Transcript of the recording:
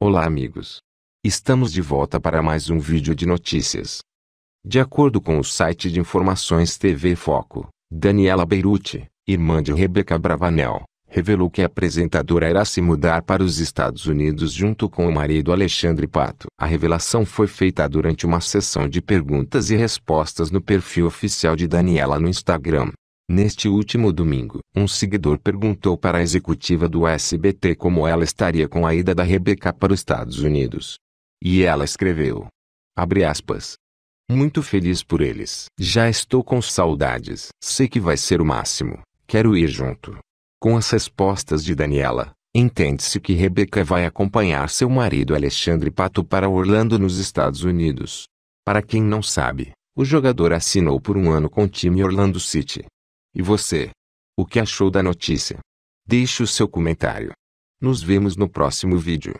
Olá amigos! Estamos de volta para mais um vídeo de notícias. De acordo com o site de informações TV Foco, Daniela Beirute, irmã de Rebeca Bravanel, revelou que a apresentadora irá se mudar para os Estados Unidos junto com o marido Alexandre Pato. A revelação foi feita durante uma sessão de perguntas e respostas no perfil oficial de Daniela no Instagram. Neste último domingo, um seguidor perguntou para a executiva do SBT como ela estaria com a ida da Rebeca para os Estados Unidos. E ela escreveu: Abre aspas. Muito feliz por eles. Já estou com saudades. Sei que vai ser o máximo. Quero ir junto. Com as respostas de Daniela, entende-se que Rebeca vai acompanhar seu marido Alexandre Pato para Orlando, nos Estados Unidos. Para quem não sabe, o jogador assinou por um ano com o time Orlando City. E você? O que achou da notícia? Deixe o seu comentário. Nos vemos no próximo vídeo.